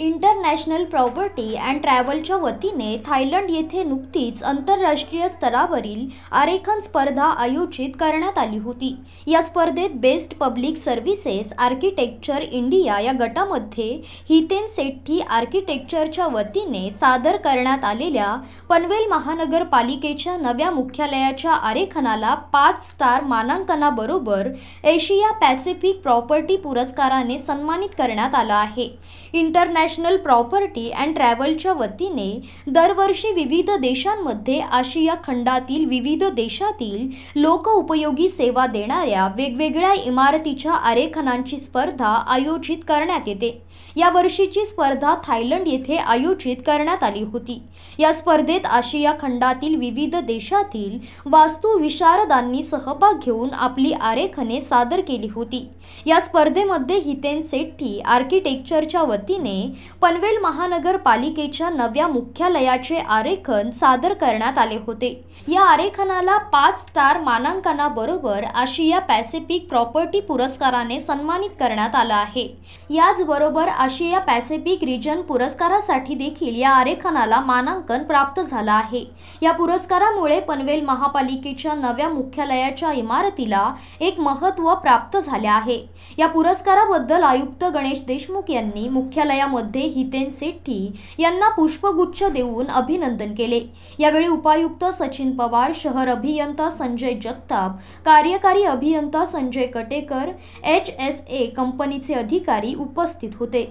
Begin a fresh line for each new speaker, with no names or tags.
international property and ट्रॅव्हलच्या वतीने Thailand येथे नुकतीच आंतरराष्ट्रीय स्तरावरील आरेखन स्पर्धा आयोजित करण्यात आली होती या स्पर्धेत best public services architecture India या गटामध्ये हितेन सेट्टी आर्किटेक्चरच्या वतीने सादर करण्यात आलेल्या पनवेल महानगरपालिकेच्या नव्या मुख्यालयाच्या आरेखनाला पाच स्टार मानांकनाबरोबर एशिया पॅसिफिक प्रॉपर्टी पुरस्काराने सन्मानित करण्यात आला आहे इंटरनॅ इंटरनॅशनल प्रॉपर्टी अँड ट्रॅव्हलच्या वतीने दरवर्षी विविध देशांमध्ये आशिया खंडातील विविध देशातील लोक उपयोगी सेवा देणाऱ्या वेगवेगळ्या इमारतीच्या आरेखनांची स्पर्धा आयोजित करण्यात येते या वर्षीची स्पर्धा थायलंड येथे आयोजित करण्यात आली होती या स्पर्धेत आशिया खंडातील विविध देशातील वास्तुविशारदांनी सहभाग घेऊन आपली आरेखने सादर केली होती या स्पर्धेमध्ये हितेन सेट्टी आर्किटेक्चरच्या वतीने पनवेल महानगरपालिकेच्या नव्या मुख्यालयाचे आरेखन सादर करण्यात आले होते या आरेखनाला पाच स्टार मानांकनाबरोबर आशिया पॅसिफिक प्रॉपर्टी पुरस्काराने सन्मानित करण्यात आलं आहे याचबरोबर आशिया पॅसिफिक रिजन पुरस्कारासाठी देखील या आरेखनाला मानांकन प्राप्त झालं आहे या पुरस्कारामुळे पनवेल महापालिकेच्या नव्या मुख्यालयाच्या इमारतीला एक महत्त्व प्राप्त झाले आहे या पुरस्काराबद्दल आयुक्त गणेश देशमुख यांनी मुख्यालयामध्ये मध्ये हितेन सेठी यांना पुष्पगुच्छ देऊन अभिनंदन केले यावेळी उपायुक्त सचिन पवार शहर अभियंता संजय जगताप कार्यकारी अभियंता Sanjay Katekar H S A कंपनीचे अधिकारी उपस्थित होते